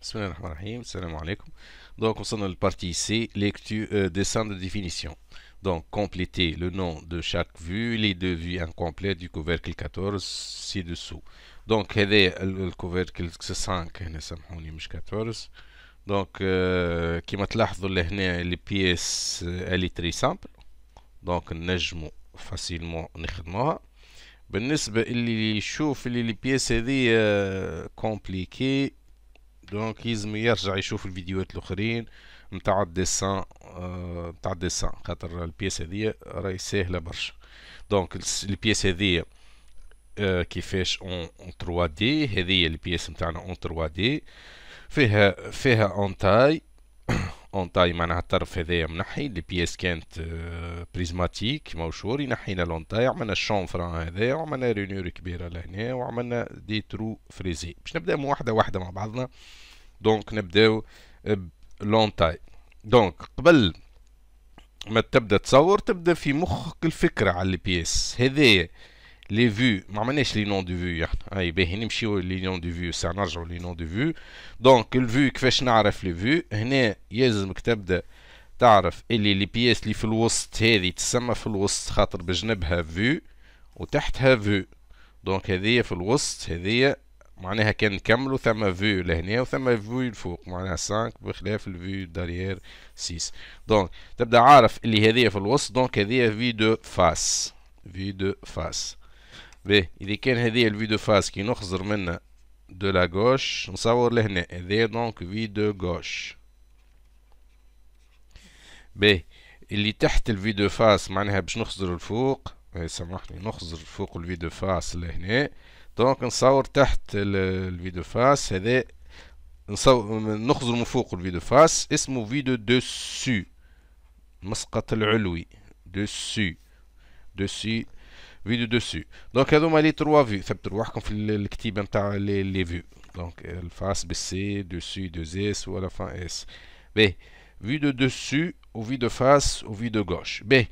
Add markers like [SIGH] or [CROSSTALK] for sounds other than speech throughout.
Salaam alaikum. Donc, on dans la parti ici, le dessin de définition. Donc, compléter le nom de chaque vue, les deux vues incomplètes du couvercle 14 ci-dessous. Donc, il y a le couvercle 5, il y a le 14. Donc, qui m'a l'air de les pièces, elles sont très simples. Euh, Donc, il facilement a facilement. Il y a les pièces compliquées. دونك يلزم يرجع يشوف الفيديوهات الاخرين نتاع الديسان نتاع آه، الديسان خاطر البيس هذيا راهي ساهله برشا دونك البيس هذيا آه، كيفاش اون 3 دي هذه البيس نتاعنا اون 3 دي فيها فيها اون تاي اون تاي معناها الطرف هذايا منحي البيس كانت بريزماتيك آه، موشور نحينا لون تاي عملنا الشونفران هذايا وعملنا رينور كبيره لهنا وعملنا دي ترو فريزي باش نبدا واحده واحده مع بعضنا دونك نبداو بلونتاي دونك قبل ما تبدا تصور تبدا في مخك الفكره على البيس هذايا لي فيو ما عملناش لي نون دو فيو احنا اي باهي نمشيو لي نون دو فيو سا نرجعو لي نون دو فيو دونك الفيو كيفاش نعرف لي فيو هنا يلزمك تبدا تعرف اللي لي بيس اللي في الوسط هذه تسمى في الوسط خاطر بجنبها فيو وتحتها فيو دونك هذه في الوسط هذه معناها كان نكملوا ثما فيو لهنا وثما فيو الفوق معناها 5 بخلاف الفيو داريير 6 دونك تبدا عارف اللي هذه في الوسط دونك هذه في دو فاس في دو فاس به اذا كان هذه الفي دو فاس كي نخزر منها دو لا غوش نصور لهنا هذه دونك في دو غوش به اللي تحت الفي دو فاس معناها باش نخزر الفوق vais, excusez nous le vide de face là-haut. Donc, on de face une photo sous le dessus. cest face dire nous allons le dessus de C'est dessus, dessus, de dessus. Donc, nous avons trois vues. que les vues. Donc, la face B dessus D S ou la fin Vue de dessus ou vue de face ou vue de gauche. B.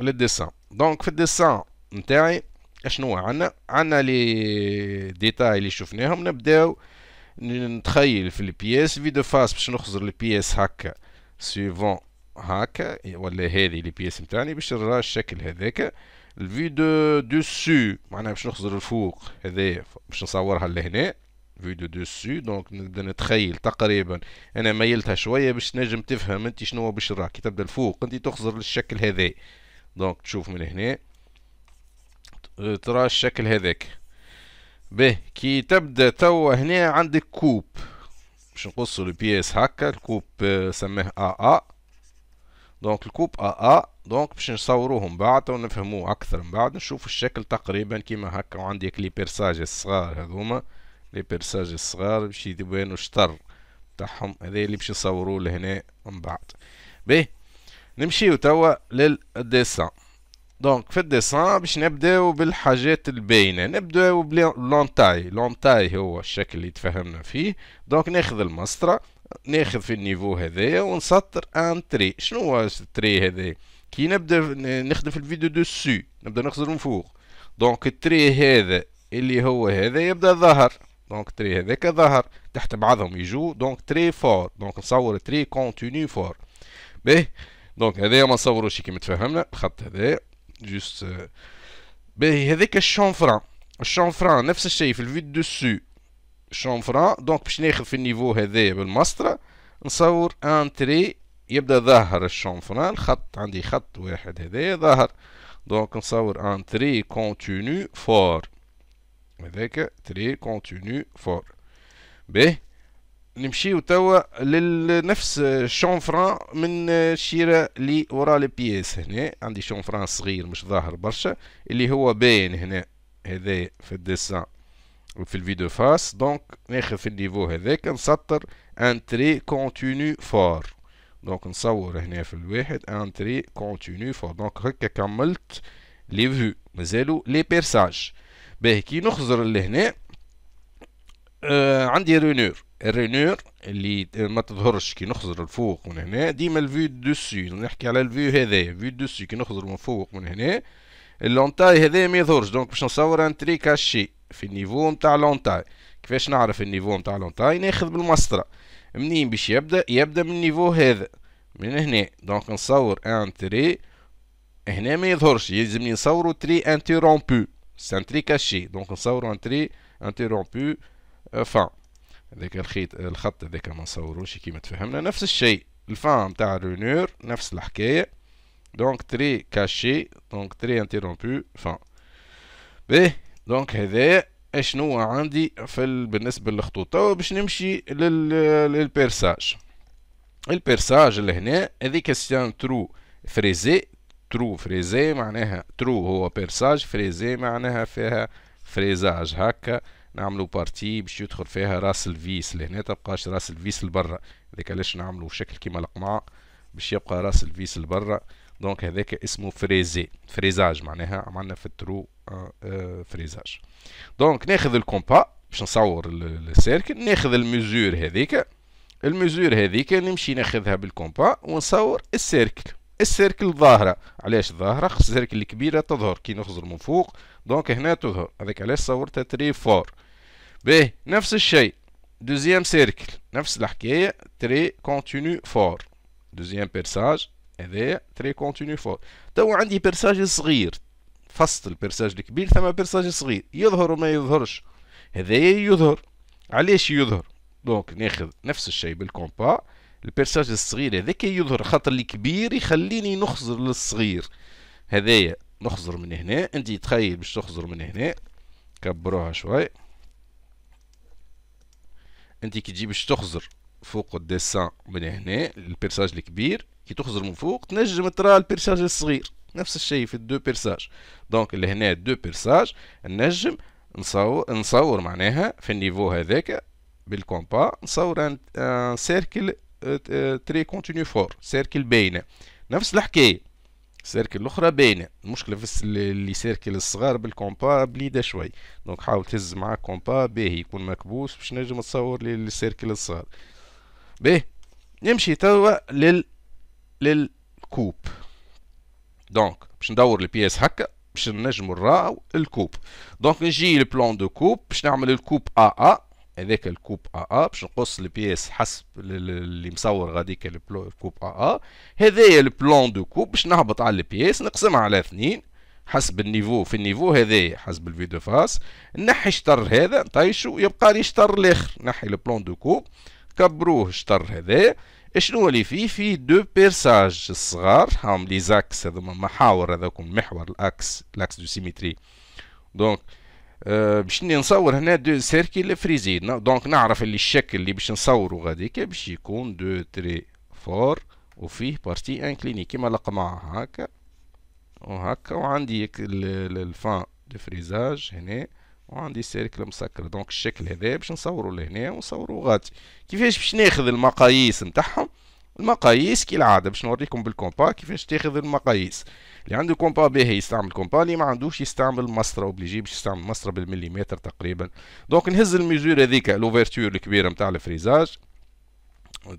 للدسان دونك في الديسان نتاعي اشنو عندنا عندنا لي ديتاي اللي شفناهم نبداو نتخيل في البياس في دو فاس باش نخزر البياس هكا سيفون هكا ولا هذه لي بياس نتاعي باش نرى الشكل هذاك الفي دو دو سو معناها باش نخزر الفوق هذايا باش نصورها لهنا في دو دوسو دونك نبدا نتخيل تقريبا انا ميلتها شويه باش نجم تفهم انت شنو باش راك كي تبدا الفوق انت تخزر للشكل هذا دونك تشوف من هنا ترى الشكل هذاك به كي تبدا توا هنا عندك كوب باش نقصوا البياس هكا الكوب آه، سماه ا ا دونك الكوب ا ا دونك باش نصوروهم بعد ونفهموا اكثر من بعد نشوف الشكل تقريبا كيما هكا وعندي لي بيرساج الصغار هذوما لي بيرساج الصغار باش يبانوا شطر تاعهم هذا اللي باش نصوروه لهنا من بعد به نمشيو توا للديسان دونك في الديسان باش نبداو بالحاجات الباينه نبداو بلونتاي لونتاي هو الشكل اللي تفهمنا فيه دونك ناخذ المسطره ناخذ في النيفو هذايا ونسطر ان تري شنو هو التري هذايا كي نبدا نخدم في الفيديو دوسو نبدا نخزر من فوق دونك التري هذا اللي هو هذا يبدا ظهر دونك تري هذاك ظهر تحت بعضهم يجو دونك تري فور دونك نصور تري كونتينيو فور باهي دونك هذايا ما نصوروش كيما تفهمنا الخط هذا جوست آه، باهي هذاك الشونفران الشونفران نفس الشيء في الفيد دوسو الشونفران دونك باش ناخذ في النيفو هذايا بالمسطره نصور ان تري يبدا ظاهر الشونفران الخط عندي خط واحد هذايا ظاهر دونك نصور ان تري كونتينيو فور هذاك تري كونتينيو فور باهي نمشيو توا لنفس الشونفران من الشيرة اللي ورا البياس هنا عندي شونفران صغير مش ظاهر برشا اللي هو باين هنا هذا في الديسان في الفيديو فاس دونك ناخذ في النيفو هذاك نسطر ان تري كونتينيو فور دونك نصور هنا في الواحد ان تري كونتينيو فور دونك هكا كملت لي فيو مازالو لي بيرساج باهي كي نخزر لهنا آه عندي رينور الرينور اللي ما تظهرش كي نخزر الفوق من هنا ديما الفيو دوسي نحكي على الفيو هذايا فيو دوسي كي نخزر من فوق من هنا اللونتاي هذايا ما يظهرش دونك باش نصور ان تري كاشي في النيفو نتاع لونتاي كيفاش نعرف النيفو نتاع لونتاي ناخذ بالمسطره منين باش يبدا يبدا من النيفو هذا من هنا دونك نصور ان تري هنا ما يظهرش يلزمني نصورو تري انتيرومبو سان تري كاشي دونك نصورو ان تري انتيرومبو فا هذاك الخيط الخط هذاك ما نصوروش كيما تفهمنا نفس الشيء الفا نتاع رونور نفس الحكايه دونك تري كاشي دونك تري انتيرومبو فا بي دونك هذايا اشنو عندي في بالنسبه للخطوط توا باش نمشي لل... للبيرساج البيرساج لهنا هذيك سيان ترو فريزي ترو فريزي معناها ترو هو بيرساج فريزي معناها فيها فريزاج هكا نعملوا بارتي باش يدخل فيها راس الفيس لهنا تبقاش راس الفيس لبرا هذاك علاش نعملوا شكل كيما القمع باش يبقى راس الفيس لبرا دونك هذاك اسمه فريزي فريزاج معناها عملنا في الترو آه، آه، فريزاج دونك ناخذ الكومبا باش نصور السيركل ناخذ الميزور هذيك الميزور هذيك نمشي ناخذها بالكومبا ونصور السيركل السيركل ظاهره علاش ظاهره خص السيركل الكبيره تظهر كي نخزر من فوق دونك هنا تظهر هذاك علاش صورتها تري فور باهي نفس الشيء دوزيام سيركل نفس الحكايه تري كونتينيو فور دوزيام بيرساج هذايا تري كونتينيو فور تو عندي بيرساج صغير فصل البيرساج الكبير ثم بيرساج صغير يظهر وما يظهرش هذايا يظهر علاش يظهر دونك ناخذ نفس الشيء بالكومبا البيرساج الصغير هذاك يظهر خاطر الكبير يخليني نخزر للصغير هذايا نخزر من هنا انت تخيل باش تخزر من هنا كبروها شوي انت كي تجي باش تخزر فوق الديسان من هنا البيرساج الكبير كي تخزر من فوق تنجم ترى البيرساج الصغير نفس الشيء في الدو بيرساج دونك لهنا دو بيرساج نجم نصور نصور معناها في النيفو هذاك بالكومبا نصور ان, ان سيركل اه، اه، تري كونتينيو فور سيركل باينه نفس الحكايه السيركل الاخرى باينه المشكله في اللي سيركل الصغار بالكومبا بليده شوي دونك حاول تهز معاك كومبا باهي يكون مكبوس باش نجم تصور للسيركل الصغار باهي نمشي توا لل للكوب دونك باش ندور البياس هكا باش نجم نراو الكوب دونك نجي البلان دو كوب باش نعمل الكوب ا ا هذاك الكوب ا ا باش نقص البياس حسب اللي مصور غاديك الكوب ا ا هذايا البلون دو كوب باش نهبط على البياس نقسمها على اثنين حسب النيفو في النيفو هذايا حسب الفي دو فاس نحي شطر هذا نطيشو يبقى لي شطر الاخر نحي البلون دو كوب كبروه شطر هذا شنو اللي فيه فيه دو بيرساج الصغار هاهم لي زاكس هذوما محاور هذاكم المحور الاكس الاكس دو سيميتري دونك آه، باش نصور هنا دو سيركل فريزي دونك نعرف اللي الشكل اللي باش نصوره غاديك باش يكون دو تري فور وفيه بارتي انكليني كيما القمع هكا وهكا وعندي الفان دو فريزاج هنا وعندي سيركل مسكر دونك الشكل هذا باش نصوره لهنا ونصوره غادي كيفاش باش ناخذ المقاييس نتاعهم المقاييس كالعاده باش نوريكم بالكومبا كيفاش تاخذ المقاييس اللي عنده كومبا باهي يستعمل كومبا اللي ما عندوش يستعمل المسطره وبليجي باش يستعمل المسطره بالمليمتر تقريبا دونك نهز الميزور هذيك لوفرتور الكبيره نتاع الفريزاج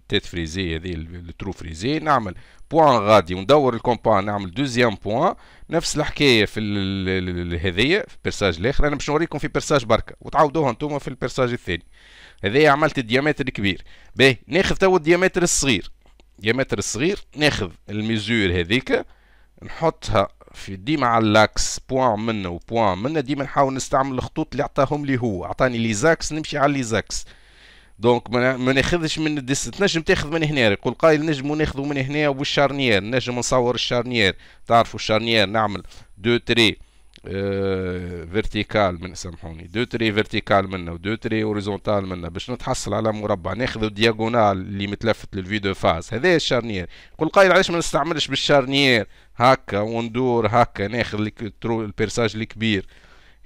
تيت فريزي هذه الترو فريزي نعمل بوان غادي وندور الكومبا نعمل دوزيام بوان نفس الحكايه في هذيا في البرساج الاخر انا باش نوريكم في برساج بركه وتعاودوها انتم في البرساج الثاني هذايا عملت الديامتر الكبير باهي ناخذ تو الديامتر الصغير ديامتر صغير ناخذ الميزور هذيك نحطها في ديما على الاكس بوان منا وبوان منا ديما نحاول نستعمل الخطوط اللي عطاهم لي هو عطاني لي زاكس نمشي على لي زاكس دونك ما ناخذش من الديس تنجم تاخذ من هنا يقول قايل نجمو ناخذو من هنا والشارنيير نجم نصور الشارنيير تعرفوا الشارنيير نعمل دو تري فيرتيكال آه، من سامحوني دو تري فيرتيكال منه ودو تري اوريزونتال منه باش نتحصل على مربع ناخذ دياغونال اللي متلفت للفي دو فاز هذا الشارنيير كل قايل علاش ما نستعملش بالشارنيير هكا وندور هكا ناخذ البيرساج الكبير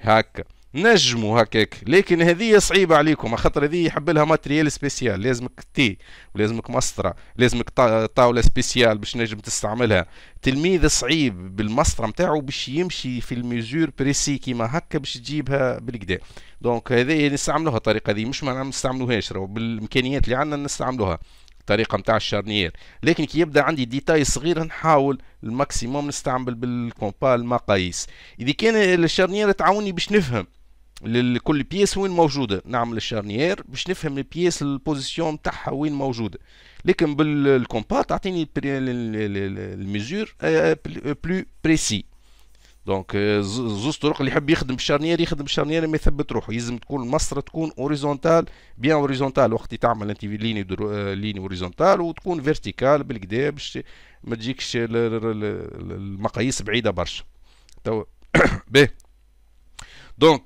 هكا نجموا هكاك لكن هذه صعيبه عليكم خاطر هذه يحب لها ماتريال سبيسيال لازمك تي ولازمك مسطره لازمك طاوله سبيسيال باش نجم تستعملها تلميذ صعيب بالمسطره نتاعو باش يمشي في الميزور بريسي كيما هكا باش تجيبها بالكدا دونك هذه نستعملوها الطريقه هذه مش ما نستعملوهاش راهو بالامكانيات اللي عندنا نستعملوها الطريقه نتاع الشارنيير لكن كي يبدا عندي ديتاي صغير نحاول الماكسيموم نستعمل بالكومبال المقاييس اذا كان الشارنيير تعاوني باش نفهم لكل بيس وين موجوده نعمل الشارنيير باش نفهم البيس البوزيسيون تاعها وين موجوده لكن بالكومبا تعطيني الميزور بلو بريسي دونك زوز طرق اللي يحب يخدم بالشارنيير يخدم بالشارنيير ما يثبت روحه يلزم تكون المسطره تكون اوريزونتال بيان اوريزونتال وقت تعمل انت ليني درو... ليني اوريزونتال وتكون فيرتيكال بالكدا باش ما تجيكش المقاييس بعيده برشا تو [COUGHS] باهي دونك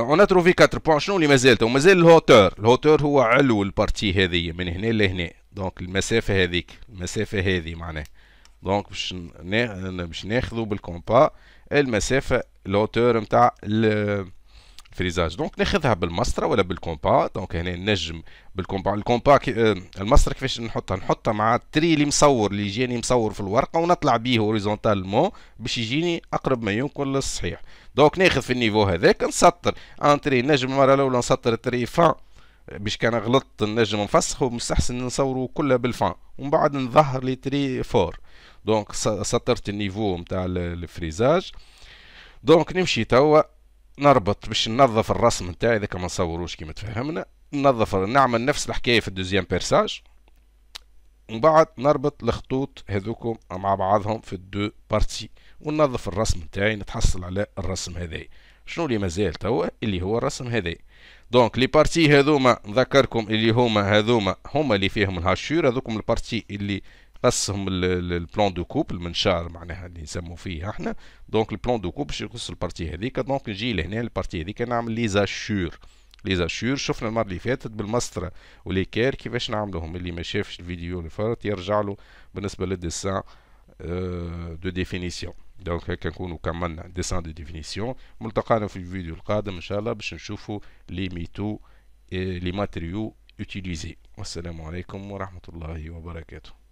اون اه تروفي 4 بوان شنو اللي مازال تو مازال الهوتور الهوتور هو علو البارتي هذه من هنا لهنا دونك المسافه هذيك المسافه هذه معناها دونك باش باش ناخذوا بالكومبا المسافه الهوتور نتاع الفريزاج دونك ناخذها بالمسطره ولا بالكومبا دونك هنا نجم بالكومبا الكومبا المسطره كيفاش نحطها نحطها مع التري اللي مصور اللي جاني مصور في الورقه ونطلع بيه هوريزونتالمون باش يجيني اقرب ما يمكن للصحيح دونك ناخذ في النيفو هذاك نسطر انتري نجم المره الاولى نسطر التري فان باش كان غلطت النجم نفسخه مستحسن نصوره كله بالفان ومن بعد نظهر لي تري فور دونك سطرت النيفو نتاع الفريزاج دونك نمشي توا نربط باش ننظف الرسم نتاعي اذا ما نصوروش كيما تفهمنا ننظف نعمل نفس الحكايه في الدوزيام بيرساج ومن بعد نربط الخطوط هذوكم مع بعضهم في الدو بارتي وننظف الرسم نتاعي نتحصل على الرسم هذا شنو اللي مازال توا اللي هو الرسم هذا دونك لي بارتي هذوما نذكركم اللي هما هذوما هما اللي فيهم الهاشور هذوكم البارتي اللي قصهم البلان دو كوب المنشار معناها اللي نسمو فيه احنا دونك البلان دو كوب باش يقص البارتي هذيك دونك نجي لهنا البارتي هذيك نعمل لي زاشور ليزاشور شفنا المره اللي فاتت بالمسطره وليكير كيفاش نعملوهم اللي ما شافش الفيديو اللي فات يرجع له بالنسبه للديسان دو ديفينيسيون دونك هكا نكونوا كملنا ديسان دو ديفينيسيون ملتقانا في الفيديو القادم ان شاء الله باش نشوفوا لي ميتو لي ماتريو اوتيليزي والسلام عليكم ورحمه الله وبركاته